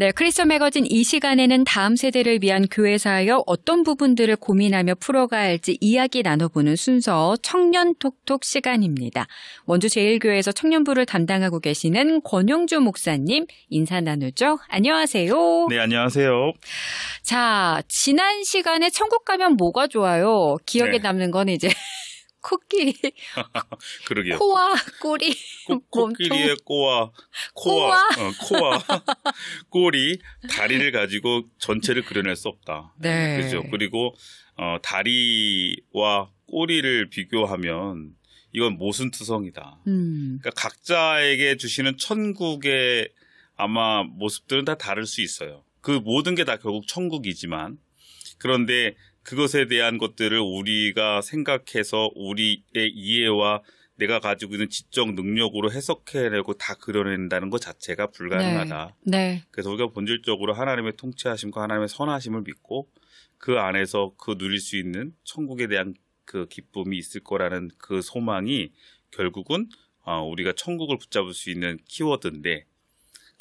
네, 크리스천 매거진 이 시간에는 다음 세대를 위한 교회 사여 어떤 부분들을 고민하며 풀어가야 할지 이야기 나눠보는 순서 청년 톡톡 시간입니다. 원주 제일교회에서 청년부를 담당하고 계시는 권용주 목사님 인사 나누죠. 안녕하세요. 네, 안녕하세요. 자, 지난 시간에 천국 가면 뭐가 좋아요? 기억에 네. 남는 건 이제 코끼리. 그러게요. 코와 꼬리. 코, 코끼리의 꼬와 코와 코와, 어, 코와 꼬리 다리를 가지고 전체를 그려낼 수 없다. 네. 그렇죠. 그리고 어, 다리와 꼬리를 비교하면 이건 모순투성이다. 음. 그러니까 각자에게 주시는 천국의 아마 모습들은 다 다를 수 있어요. 그 모든 게 다 결국 천국이지만 그런데 그것에 대한 것들을 우리가 생각해서 우리의 이해와 내가 가지고 있는 지적 능력으로 해석해내고 다 그려낸다는 것 자체가 불가능하다. 네. 네. 그래서 우리가 본질적으로 하나님의 통치하심과 하나님의 선하심을 믿고 그 안에서 그 누릴 수 있는 천국에 대한 그 기쁨이 있을 거라는 그 소망이 결국은 어, 우리가 천국을 붙잡을 수 있는 키워드인데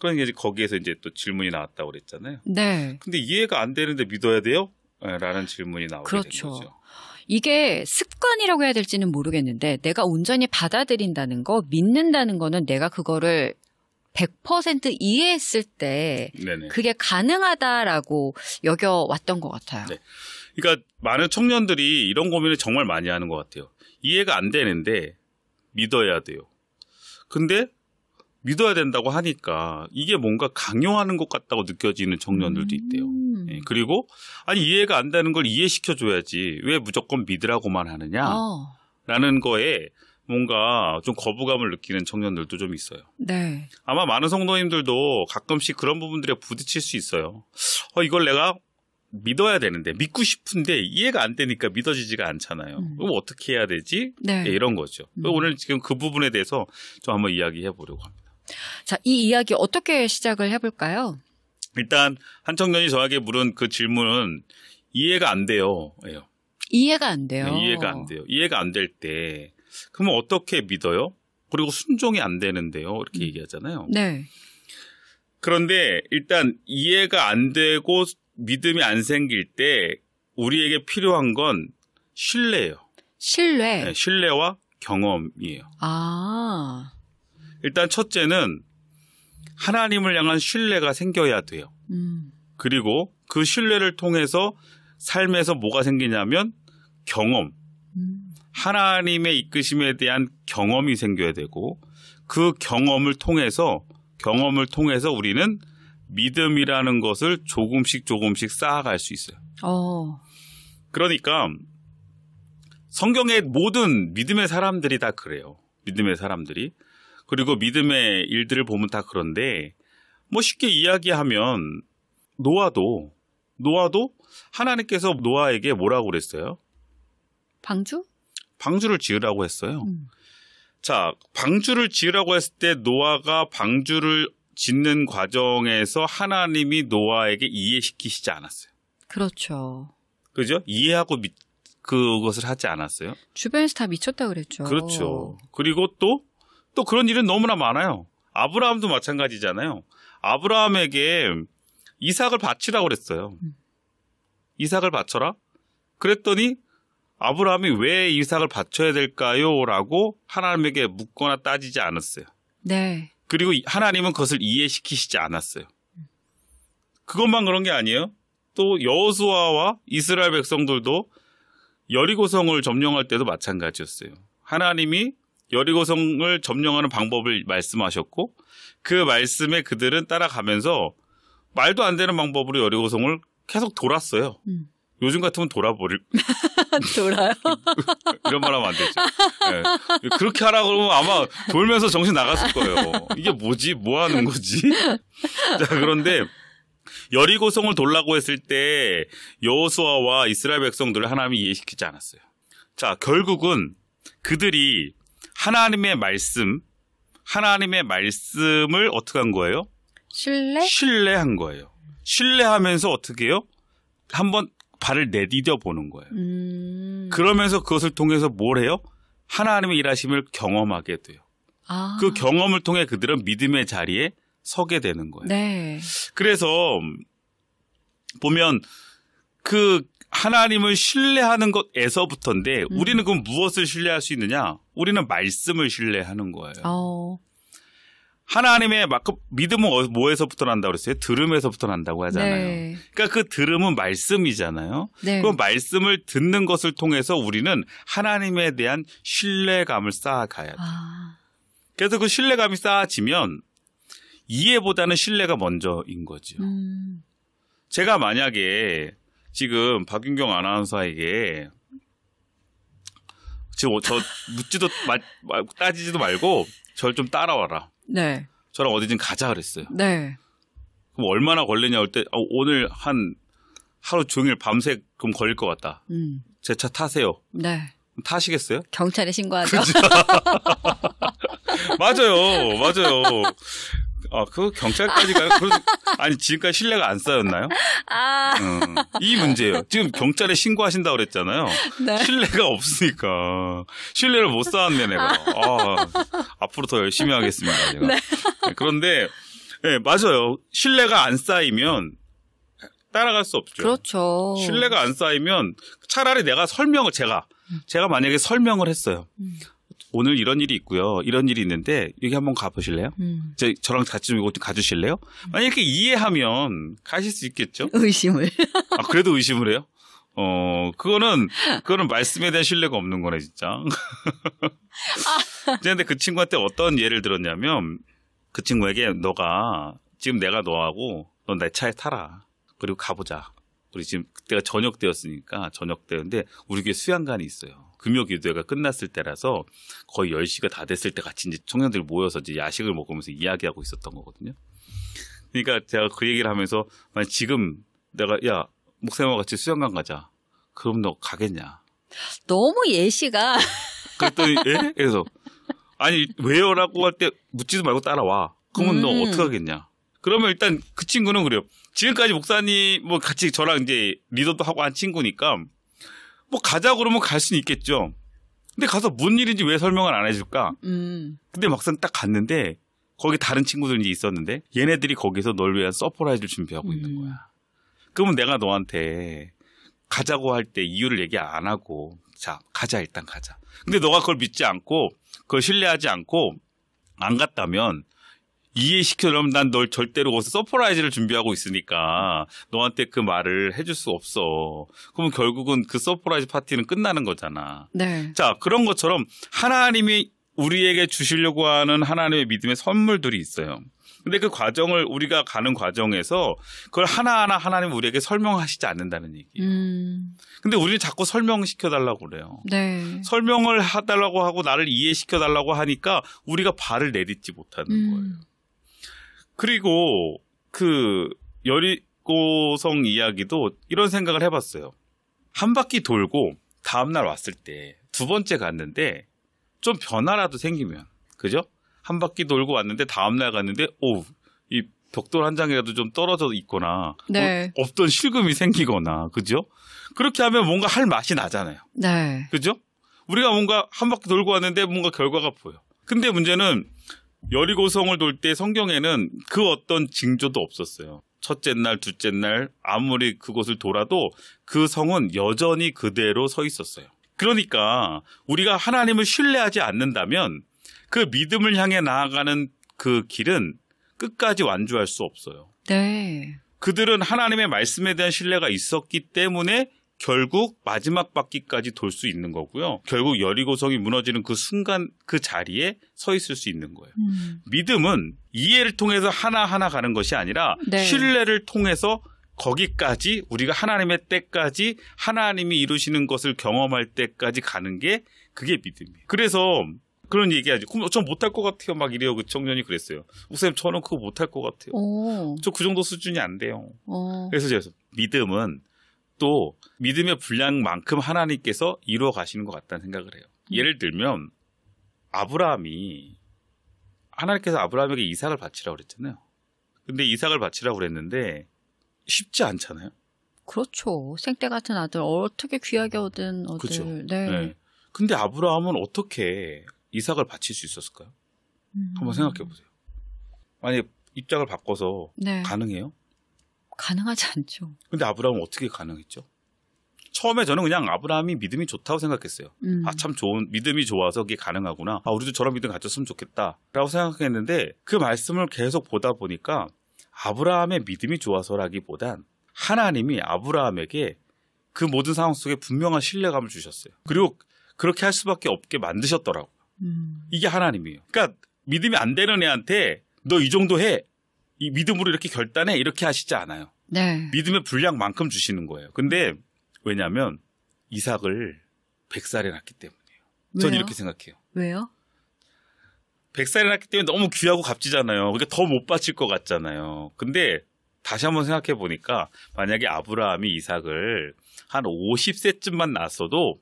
그런니까 이제 거기에서 이제 또 질문이 나왔다고 그랬잖아요. 네. 근데 이해가 안 되는데 믿어야 돼요? 예, 라는 질문이 나오게 그렇죠. 거죠. 이게 습관이라고 해야 될지는 모르겠는데 내가 온전히 받아들인다는 거, 믿는다는 거는 내가 그거를 100% 이해했을 때 네네. 그게 가능하다라고 여겨왔던 것 같아요. 네. 그러니까 많은 청년들이 이런 고민을 정말 많이 하는 것 같아요. 이해가 안 되는데 믿어야 돼요. 근데 믿어야 된다고 하니까 이게 뭔가 강요하는 것 같다고 느껴지는 청년들도 음. 있대요. 음. 예, 그리고 아니 이해가 안 되는 걸 이해시켜 줘야지 왜 무조건 믿으라고만 하느냐라는 어. 거에 뭔가 좀 거부감을 느끼는 청년들도 좀 있어요. 네. 아마 많은 성도님들도 가끔씩 그런 부분들에 부딪힐 수 있어요. 어 이걸 내가 믿어야 되는데 믿고 싶은데 이해가 안 되니까 믿어지지가 않잖아요. 음. 그럼 어떻게 해야 되지? 네. 네, 이런 거죠. 음. 오늘 지금 그 부분에 대해서 좀 한번 이야기해 보려고 합니다. 자, 이 이야기 어떻게 시작을 해볼까요? 일단 한 청년이 저에게 물은 그 질문은 이해가 안 돼요. 이해가 안 돼요. 네, 이해가 안 돼요. 이해가 안 될 때, 그러면 어떻게 믿어요? 그리고 순종이 안 되는데요. 이렇게 얘기하잖아요. 네. 그런데 일단 이해가 안 되고 믿음이 안 생길 때 우리에게 필요한 건 신뢰예요. 신뢰. 네, 신뢰와 경험이에요. 아. 일단 첫째는 하나님을 향한 신뢰가 생겨야 돼요. 음. 그리고 그 신뢰를 통해서 삶에서 뭐가 생기냐면 경험. 음. 하나님의 이끄심에 대한 경험이 생겨야 되고 그 경험을 통해서 경험을 통해서 우리는 믿음이라는 것을 조금씩 조금씩 쌓아갈 수 있어요. 어. 그러니까 성경의 모든 믿음의 사람들이 다 그래요. 믿음의 사람들이 그리고 믿음의 일들을 보면 다 그런데 뭐 쉽게 이야기하면 노아도 노아도 하나님께서 노아에게 뭐라고 그랬어요? 방주? 방주를 지으라고 했어요. 음. 자, 방주를 지으라고 했을 때 노아가 방주를 짓는 과정에서 하나님이 노아에게 이해시키시지 않았어요. 그렇죠. 그죠? 이해하고 미, 그것을 하지 않았어요. 주변에서 다 미쳤다 그랬죠. 그렇죠. 그리고 또또 그런 일은 너무나 많아요. 아브라함도 마찬가지잖아요. 아브라함에게 이삭을 바치라고 그랬어요. 음. 이삭을 바쳐라? 그랬더니 아브라함이 왜 이삭을 바쳐야 될까요? 라고 하나님에게 묻거나 따지지 않았어요. 네. 그리고 하나님은 그것을 이해시키시지 않았어요. 음. 그것만 그런 게 아니에요. 또 여호수아와 이스라엘 백성들도 여리고성을 점령할 때도 마찬가지였어요. 하나님이 여리고성을 점령하는 방법을 말씀하셨고 그 말씀에 그들은 따라가면서 말도 안 되는 방법으로 여리고성을 계속 돌았어요. 음. 요즘 같으면 돌아버릴. 돌아요? 이런 말 하면 안 되죠. 네. 그렇게 하라 고 그러면 아마 돌면서 정신 나갔을 거예요. 이게 뭐지? 뭐 하는 거지? 자, 그런데 여리고성을 돌라고 했을 때 여호수아와 이스라엘 백성들을 하나님이 이해시키지 않았어요. 자, 결국은 그들이 하나님의 말씀, 하나님의 말씀을 어떻게 한 거예요? 신뢰? 신뢰한 거예요. 신뢰하면서 어떻게 해요? 한번 발을 내디뎌 보는 거예요. 음... 그러면서 그것을 통해서 뭘 해요? 하나님의 일하심을 경험하게 돼요. 아... 그 경험을 통해 그들은 믿음의 자리에 서게 되는 거예요. 네. 그래서 보면 그 하나님을 신뢰하는 것에서부터인데 음. 우리는 그럼 무엇을 신뢰할 수 있느냐? 우리는 말씀을 신뢰하는 거예요. 어. 하나님의 막 그 믿음은 어, 뭐에서부터 난다고 그랬어요? 들음에서부터 난다고 하잖아요. 네. 그러니까 그 들음은 말씀이잖아요. 네. 그 말씀을 듣는 것을 통해서 우리는 하나님에 대한 신뢰감을 쌓아가야 돼요. 아. 그래서 그 신뢰감이 쌓아지면 이해보다는 신뢰가 먼저인 거죠. 음. 제가 만약에 지금 박윤경 아나운서에게 지금 저 묻지도 마, 따지지도 말고 저를 좀 따라와라. 네. 저랑 어디 든 가자 그랬어요. 네. 그럼 얼마나 걸리냐 할때 어, 아, 오늘 한 하루 종일 밤새 그럼 걸릴 것 같다. 음. 제 차 타세요. 네. 타시겠어요? 경찰에 신고하죠. 맞아요, 맞아요. 아, 그거 경찰까지 가요? 그래서, 아니, 지금까지 신뢰가 안 쌓였나요? 아. 음, 이 문제예요. 지금 경찰에 신고하신다고 그랬잖아요. 네. 신뢰가 없으니까. 신뢰를 못 쌓았네, 내가. 아, 앞으로 더 열심히 하겠습니다, 제가. 네. 네 그런데, 예, 네, 맞아요. 신뢰가 안 쌓이면 따라갈 수 없죠. 그렇죠. 신뢰가 안 쌓이면 차라리 내가 설명을 제가 제가 만약에 설명을 했어요. 음. 오늘 이런 일이 있고요. 이런 일이 있는데 여기 한번 가보실래요? 음. 저, 저랑 같이 좀 이거 좀 가주실래요? 음. 만약 이렇게 이해하면 가실 수 있겠죠? 의심을. 아, 그래도 의심을 해요? 어, 그거는, 그거는 말씀에 대한 신뢰가 없는 거네, 진짜. 아. 근데 그 친구한테 어떤 예를 들었냐면, 그 친구에게 너가, 지금 내가 너하고, 넌 내 차에 타라. 그리고 가보자. 우리 지금 그때가 저녁 때였으니까 저녁 때였는데 우리 교회 수양관이 있어요. 금요 기도회가 끝났을 때라서 거의 10시가 다 됐을 때 같이 이제 청년들이 모여서 이제 야식을 먹으면서 이야기하고 있었던 거거든요. 그러니까 제가 그 얘기를 하면서 만약 지금 내가 야, 목사님과 같이 수양관 가자. 그럼 너 가겠냐? 너무 예시가 그랬더니 예? 그래서 아니 왜요라고 할 때 묻지도 말고 따라와. 그러면 음. 너 어떻게 하겠냐? 그러면 일단 그 친구는 그래요. 지금까지 목사님 뭐 같이 저랑 이제 리더도 하고 한 친구니까 뭐 가자 그러면 갈 수는 있겠죠. 근데 가서 뭔 일인지 왜 설명을 안 해줄까? 음. 근데 막상 딱 갔는데 거기 다른 친구들이 이제 있었는데 얘네들이 거기서 널 위한 서프라이즈를 준비하고 음. 있는 거야. 그러면 내가 너한테 가자고 할 때 이유를 얘기 안 하고 자 가자 일단 가자. 근데 너가 그걸 믿지 않고 그걸 신뢰하지 않고 안 갔다면 이해시켜주면 난 널 절대로 어서 서프라이즈를 준비하고 있으니까 너한테 그 말을 해줄 수 없어. 그러면 결국은 그 서프라이즈 파티는 끝나는 거잖아. 네. 자, 그런 것처럼 하나님이 우리에게 주시려고 하는 하나님의 믿음의 선물들이 있어요. 근데 그 과정을 우리가 가는 과정에서 그걸 하나하나 하나님 우리에게 설명하시지 않는다는 얘기예요. 음. 근데 우리는 자꾸 설명시켜 달라고 그래요. 네. 설명을 해달라고 하고 나를 이해시켜 달라고 하니까 우리가 발을 내딛지 못하는 음. 거예요. 그리고 그 여리고성 이야기도 이런 생각을 해봤어요. 한 바퀴 돌고 다음날 왔을 때 두 번째 갔는데 좀 변화라도 생기면 그죠? 한 바퀴 돌고 왔는데 다음날 갔는데 오 이 벽돌 한 장이라도 좀 떨어져 있거나 네. 어, 없던 실금이 생기거나 그죠? 그렇게 하면 뭔가 할 맛이 나잖아요. 네. 그죠? 우리가 뭔가 한 바퀴 돌고 왔는데 뭔가 결과가 보여. 근데 문제는 여리고성을 돌 때 성경에는 그 어떤 징조도 없었어요. 첫째 날, 둘째 날 아무리 그곳을 돌아도 그 성은 여전히 그대로 서 있었어요. 그러니까 우리가 하나님을 신뢰하지 않는다면 그 믿음을 향해 나아가는 그 길은 끝까지 완주할 수 없어요. 네. 그들은 하나님의 말씀에 대한 신뢰가 있었기 때문에 결국 마지막 바퀴까지 돌 수 있는 거고요. 결국 열이 고성이 무너지는 그 순간 그 자리에 서 있을 수 있는 거예요. 음. 믿음은 이해를 통해서 하나하나 가는 것이 아니라 네. 신뢰를 통해서 거기까지 우리가 하나님의 때까지 하나님이 이루시는 것을 경험할 때까지 가는 게 그게 믿음이에요. 그래서 그런 얘기하지. 그럼 전 못할 것 같아요. 막 이래요. 그 청년이 그랬어요. 우쌤, 저는 그거 못할 것 같아요. 저 그 정도 수준이 안 돼요. 오. 어. 그래서 제가 믿음은 또 믿음의 분량만큼 하나님께서 이루어 가시는 것 같다는 생각을 해요. 음. 예를 들면 아브라함이 하나님께서 아브라함에게 이삭을 바치라고 그랬잖아요. 근데 이삭을 바치라고 그랬는데 쉽지 않잖아요. 그렇죠. 생때 같은 아들 어떻게 귀하게 얻은 아들. 그렇죠. 네. 네. 근데 아브라함은 어떻게 이삭을 바칠 수 있었을까요? 음. 한번 생각해 보세요. 만약 입장을 바꿔서 네. 가능해요? 가능하지 않죠. 근데 아브라함은 어떻게 가능했죠? 처음에 저는 그냥 아브라함이 믿음이 좋다고 생각했어요. 음. 아, 참 좋은, 믿음이 좋아서 그게 가능하구나. 아, 우리도 저런 믿음 가졌으면 좋겠다. 라고 생각했는데 그 말씀을 계속 보다 보니까 아브라함의 믿음이 좋아서라기보단 하나님이 아브라함에게 그 모든 상황 속에 분명한 신뢰감을 주셨어요. 그리고 그렇게 할 수밖에 없게 만드셨더라고요. 음. 이게 하나님이에요. 그러니까 믿음이 안 되는 애한테 너 이 정도 해. 이 믿음으로 이렇게 결단해 이렇게 하시지 않아요. 네. 믿음의 분량만큼 주시는 거예요. 근데 왜냐하면 이삭을 100살에 낳기 때문이에요. 전 왜요? 이렇게 생각해요. 왜요? 100살에 낳기 때문에 너무 귀하고 값지잖아요. 그러니까 더 못 바칠 것 같잖아요. 근데 다시 한번 생각해 보니까 만약에 아브라함이 이삭을 한 50세쯤만 낳았어도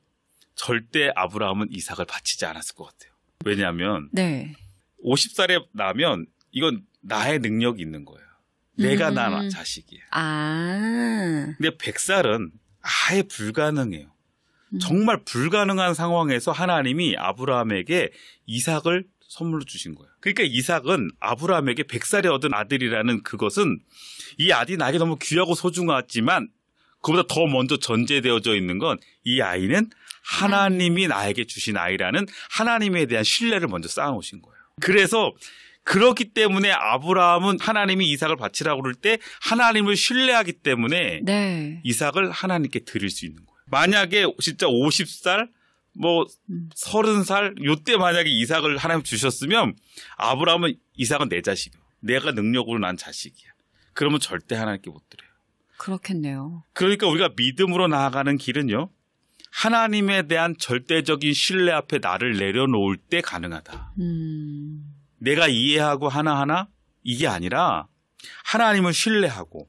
절대 아브라함은 이삭을 바치지 않았을 것 같아요. 왜냐하면 네. 50살에 나면 이건 나의 능력이 있는 거예요. 내가 음. 나 자식이에요. 아. 근데 백살은 아예 불가능해요. 음. 정말 불가능한 상황에서 하나님이 아브라함에게 이삭을 선물로 주신 거예요. 그러니까 이삭은 아브라함에게 백살에 얻은 아들이라는 그것은 이 아들이 나에게 너무 귀하고 소중하지만 그보다 더 먼저 전제되어져 있는 건 이 아이는 하나님이 나에게 주신 아이라는 하나님에 대한 신뢰를 먼저 쌓아놓으신 거예요. 그래서 그렇기 때문에 아브라함은 하나님이 이삭을 바치라고 그럴 때 하나님을 신뢰하기 때문에 네. 이삭을 하나님께 드릴 수 있는 거예요. 만약에 진짜 50살 뭐 음. 서른 살 요때 만약에 이삭을 하나님 주셨으면 아브라함은 이삭은 내 자식이야. 내가 능력으로 난 자식이야. 그러면 절대 하나님께 못 드려요. 그렇겠네요. 그러니까 우리가 믿음으로 나아가는 길은요. 하나님에 대한 절대적인 신뢰 앞에 나를 내려놓을 때 가능하다. 음... 내가 이해하고 하나하나 이게 아니라 하나님을 신뢰하고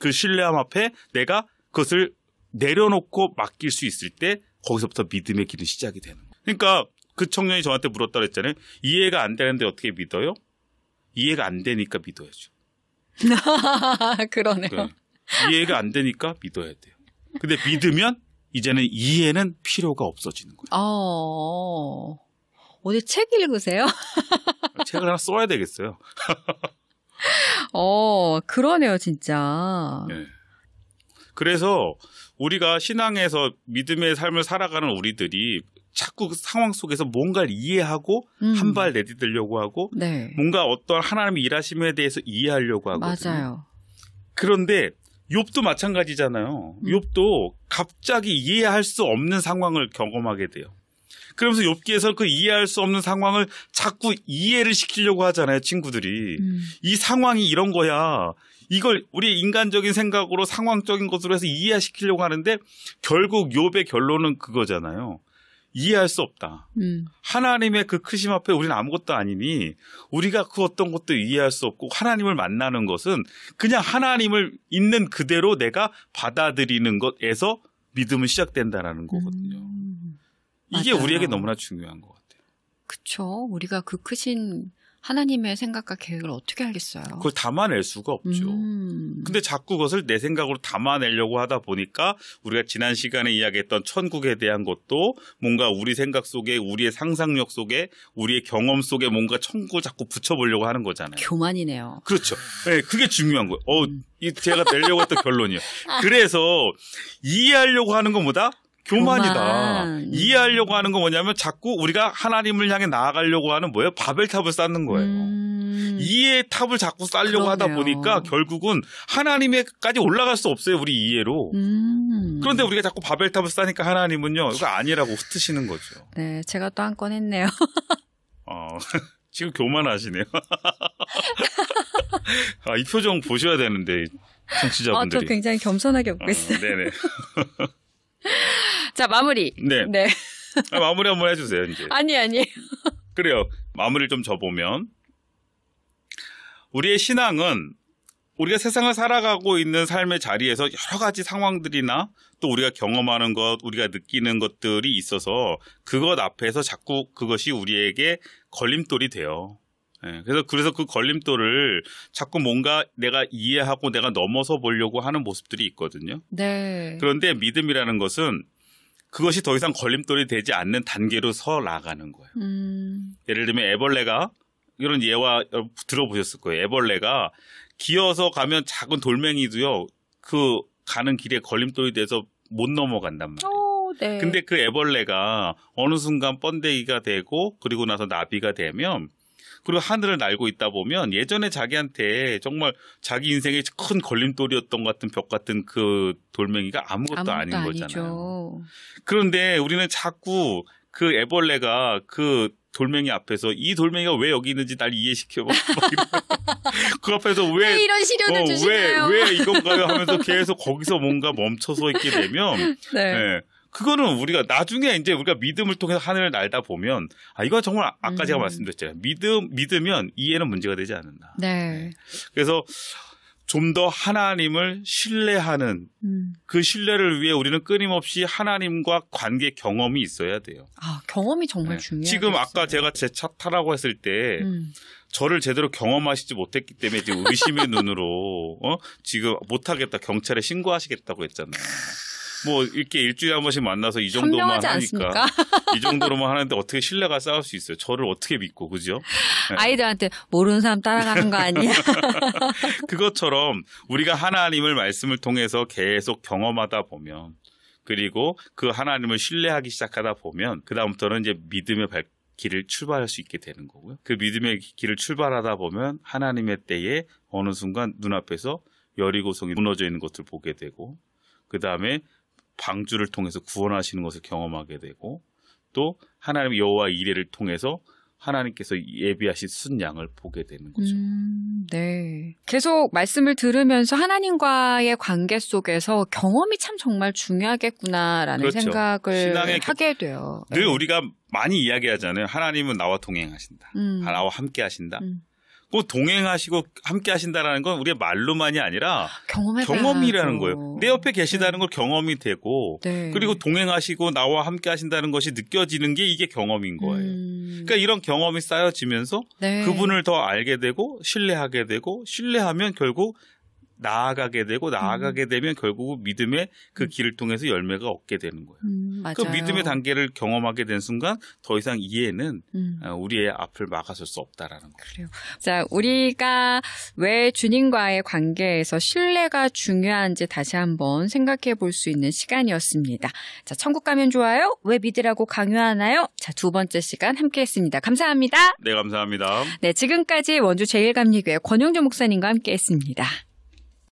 그 신뢰함 앞에 내가 그것을 내려놓고 맡길 수 있을 때 거기서부터 믿음의 길이 시작이 되는 거예요. 그러니까 그 청년이 저한테 물었다 그랬잖아요. 이해가 안 되는데 어떻게 믿어요? 이해가 안 되니까 믿어야죠. 그러네요. 그 이해가 안 되니까 믿어야 돼요. 근데 믿으면 이제는 이해는 필요가 없어지는 거예요. 어... 어디 책 읽으세요? 책을 하나 써야 되겠어요. 어, 그러네요, 진짜. 네. 그래서 우리가 신앙에서 믿음의 삶을 살아가는 우리들이 자꾸 그 상황 속에서 뭔가를 이해하고 음. 한발 내딛으려고 하고 네. 뭔가 어떤 하나님의 일하심에 대해서 이해하려고 하고 맞아요. 그런데 욥도 마찬가지잖아요. 음. 욥도 갑자기 이해할 수 없는 상황을 경험하게 돼요. 그러면서 욥기에서 그 이해할 수 없는 상황을 자꾸 이해를 시키려고 하잖아요, 친구들이. 음. 이 상황이 이런 거야. 이걸 우리 인간적인 생각으로 상황적인 것으로 해서 이해시키려고 하는데 결국 욥의 결론은 그거잖아요. 이해할 수 없다. 음. 하나님의 그 크심 앞에 우리는 아무것도 아니니 우리가 그 어떤 것도 이해할 수 없고 하나님을 만나는 것은 그냥 하나님을 있는 그대로 내가 받아들이는 것에서 믿음은 시작된다라는 거거든요. 음. 이게 우리에게 너무나 중요한 것 같아요. 그쵸. 우리가 그 크신 하나님의 생각과 계획을 어떻게 알겠어요? 그걸 담아낼 수가 없죠. 음. 근데 자꾸 그것을 내 생각으로 담아내려고 하다 보니까 우리가 지난 시간에 이야기했던 천국에 대한 것도 뭔가 우리 생각 속에 우리의 상상력 속에 우리의 경험 속에 뭔가 천국을 자꾸 붙여보려고 하는 거잖아요. 교만이네요. 그렇죠. 네, 그게 중요한 거예요. 어, 음. 이 제가 내려고 했던 결론이에요. 그래서 이해하려고 하는 것보다 교만이다. 교만. 이해하려고 하는 건 뭐냐면 자꾸 우리가 하나님을 향해 나아가려고 하는 뭐예요? 바벨탑을 쌓는 거예요. 음. 이해 탑을 자꾸 쌓려고 으 그러네요. 하다 보니까 결국은 하나님에까지 올라갈 수 없어요. 우리 이해로. 음. 그런데 우리가 자꾸 바벨탑을 쌓니까 으 하나님은요. 이거 아니라고 흩으시는 거죠. 네, 제가 또 한 건 했네요. 어. 지금 교만하시네요. 아, 이 표정 보셔야 되는데 청취자분들이. 아, 저 굉장히 겸손하게 웃고 어, 있어요. 네네. 자, 마무리. 네. 네. 아, 마무리 한번 해주세요, 이제. 아니, 아니. 그래요. 마무리를 좀 줘보면. 우리의 신앙은 우리가 세상을 살아가고 있는 삶의 자리에서 여러 가지 상황들이나 또 우리가 경험하는 것, 우리가 느끼는 것들이 있어서 그것 앞에서 자꾸 그것이 우리에게 걸림돌이 돼요. 예, 그래서 그래서 그 걸림돌을 자꾸 뭔가 내가 이해하고 내가 넘어서 보려고 하는 모습들이 있거든요. 네. 그런데 믿음이라는 것은 그것이 더 이상 걸림돌이 되지 않는 단계로 서 나가는 거예요. 음. 예를 들면 애벌레가 이런 예와 들어보셨을 거예요. 애벌레가 기어서 가면 작은 돌멩이도요. 그 가는 길에 걸림돌이 돼서 못 넘어간단 말이에요. 오, 어, 네. 근데 그 애벌레가 어느 순간 번데기가 되고 그리고 나서 나비가 되면 그리고 하늘을 날고 있다 보면 예전에 자기한테 정말 자기 인생의 큰 걸림돌이었던 것 같은 벽 같은 그 돌멩이가 아무것도, 아무것도 아닌 아니죠. 거잖아요. 그런데 우리는 자꾸 그 애벌레가 그 돌멩이 앞에서 이 돌멩이가 왜 여기 있는지 날 이해시켜봐. 그 앞에서 왜, 왜 이런 시련을 어, 주시나요? 왜, 왜 이건가요? 하면서 계속 거기서 뭔가 멈춰서 있게 되면 네. 네. 그거는 우리가 나중에 이제 우리가 믿음을 통해서 하늘을 날다 보면 아 이거 정말 아까 제가 음. 말씀드렸잖아요. 믿음 믿으면 이해는 문제가 되지 않는다. 네. 네. 그래서 좀 더 하나님을 신뢰하는 음. 그 신뢰를 위해 우리는 끊임없이 하나님과 관계 경험이 있어야 돼요. 아 경험이 정말 네. 중요해요. 지금 아까 제가 제 차 타라고 했을 때 음. 저를 제대로 경험하시지 못했기 때문에 지금 의심의 눈으로 어 지금 못하겠다 경찰에 신고하시겠다고 했잖아요. 뭐 이렇게 일주일에 한 번씩 만나서 이 정도만 하니까 않습니까? 이 정도로만 하는데 어떻게 신뢰가 쌓을 수 있어요? 저를 어떻게 믿고 그죠? 네. 아이들한테 모르는 사람 따라가는 거 아니야? 그것처럼 우리가 하나님을 말씀을 통해서 계속 경험하다 보면 그리고 그 하나님을 신뢰하기 시작하다 보면 그다음부터는 이제 믿음의 발 길을 출발할 수 있게 되는 거고요. 그 믿음의 길을 출발하다 보면 하나님의 때에 어느 순간 눈앞에서 여리고성이 무너져 있는 것을 보게 되고 그 다음에 방주를 통해서 구원하시는 것을 경험하게 되고 또 하나님 여호와 이레를 통해서 하나님께서 예비하신 순양을 보게 되는 거죠. 음, 네. 계속 말씀을 들으면서 하나님과의 관계 속에서 경험이 참 정말 중요하겠구나라는 그렇죠. 생각을 하게 돼요. 늘 네. 우리가 많이 이야기하잖아요. 하나님은 나와 동행하신다. 음. 나와 함께 하신다. 음. 꼭 뭐 동행하시고 함께 하신다라는 건 우리의 말로만이 아니라 경험이라는 거예요. 내 옆에 계시다는 네. 걸 경험이 되고 네. 그리고 동행하시고 나와 함께 하신다는 것이 느껴지는 게 이게 경험인 거예요. 음. 그러니까 이런 경험이 쌓여지면서 네. 그분을 더 알게 되고 신뢰하게 되고 신뢰하면 결국 나아가게 되고 나아가게 음. 되면 결국은 믿음의 그 음. 길을 통해서 열매가 얻게 되는 거예요. 음, 그 믿음의 단계를 경험하게 된 순간 더 이상 이해는 음. 어, 우리의 앞을 막아설 수 없다라는 거예요. 그래요. 자, 우리가 왜 주님과의 관계에서 신뢰가 중요한지 다시 한번 생각해 볼 수 있는 시간이었습니다. 자, 천국 가면 좋아요? 왜 믿으라고 강요하나요? 자, 두 번째 시간 함께 했습니다. 감사합니다. 네, 감사합니다. 네, 지금까지 원주 제일감리교회 권용주 목사님과 함께 했습니다.